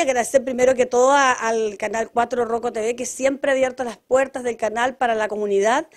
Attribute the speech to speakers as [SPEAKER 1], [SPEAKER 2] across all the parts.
[SPEAKER 1] agradecer primero que todo al canal 4 Roco TV, que siempre ha abierto las puertas del canal para la comunidad.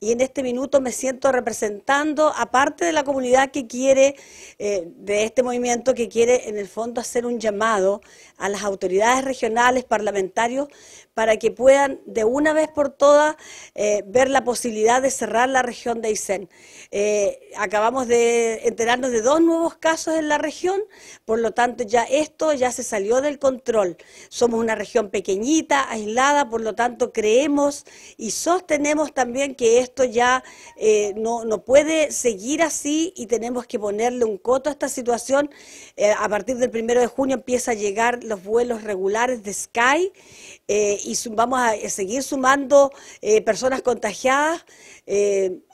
[SPEAKER 1] Y en este minuto me siento representando, aparte de la comunidad que quiere, eh, de este movimiento que quiere en el fondo hacer un llamado a las autoridades regionales, parlamentarios, para que puedan de una vez por todas eh, ver la posibilidad de cerrar la región de Aysén. Eh, acabamos de enterarnos de dos nuevos casos en la región, por lo tanto ya esto ya se salió del control control. Somos una región pequeñita, aislada, por lo tanto creemos y sostenemos también que esto ya eh, no, puede seguir así y tenemos que ponerle un coto a esta situación. Eh, a partir del primero de junio empiezan a llegar los vuelos regulares de Sky eh, y vamos a seguir sumando personas contagiadas,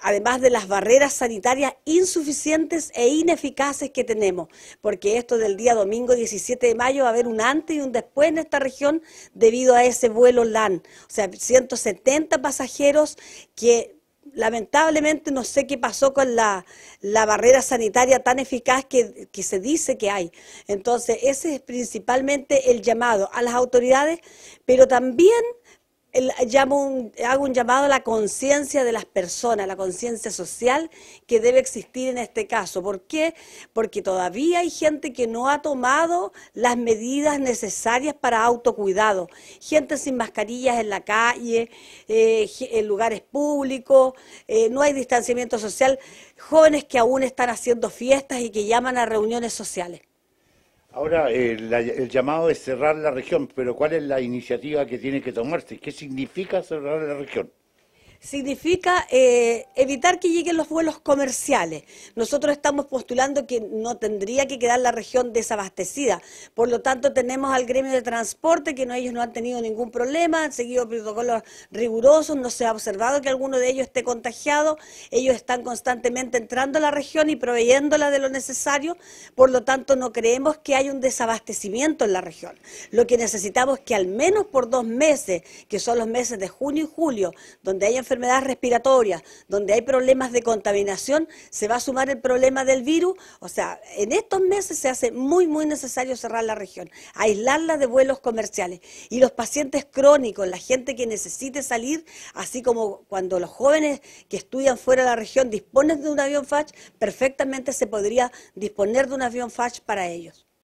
[SPEAKER 1] además de las barreras sanitarias insuficientes e ineficaces que tenemos, porque esto del día domingo 17 de mayo va a haber un antes y un después en esta región debido a ese vuelo LAN. O sea, 170 pasajeros que lamentablemente no sé qué pasó con la, barrera sanitaria tan eficaz que, que, se dice que hay. Entonces, ese es principalmente el llamado a las autoridades, pero también hago un llamado a la conciencia de las personas, la conciencia social que debe existir en este caso. ¿Por qué? Porque todavía hay gente que no ha tomado las medidas necesarias para autocuidado. Gente sin mascarillas en la calle, eh, en lugares públicos, eh, no hay distanciamiento social. Jóvenes que aún están haciendo fiestas y que llaman a reuniones sociales. Ahora, el llamado es cerrar la región, pero ¿cuál es la iniciativa que tiene que tomarse? ¿Qué significa cerrar la región? significa eh, evitar que lleguen los vuelos comerciales. Nosotros estamos postulando que no tendría que quedar la región desabastecida. Por lo tanto, tenemos al gremio de transporte, que ellos no han tenido ningún problema, han seguido protocolos rigurosos, no se ha observado que alguno de ellos esté contagiado. Ellos están constantemente entrando a la región y proveyéndola de lo necesario. Por lo tanto, no creemos que haya un desabastecimiento en la región. Lo que necesitamos es que al menos por dos meses, que son los meses de junio y julio, donde hayan enfermedades respiratorias, donde hay problemas de contaminación, se va a sumar el problema del virus. O sea, en estos meses se hace muy, muy necesario cerrar la región, aislarla de vuelos comerciales. Y los pacientes crónicos, la gente que necesite salir, así como cuando los jóvenes que estudian fuera de la región disponen de un avión FACH, perfectamente se podría disponer de un avión FACH para ellos.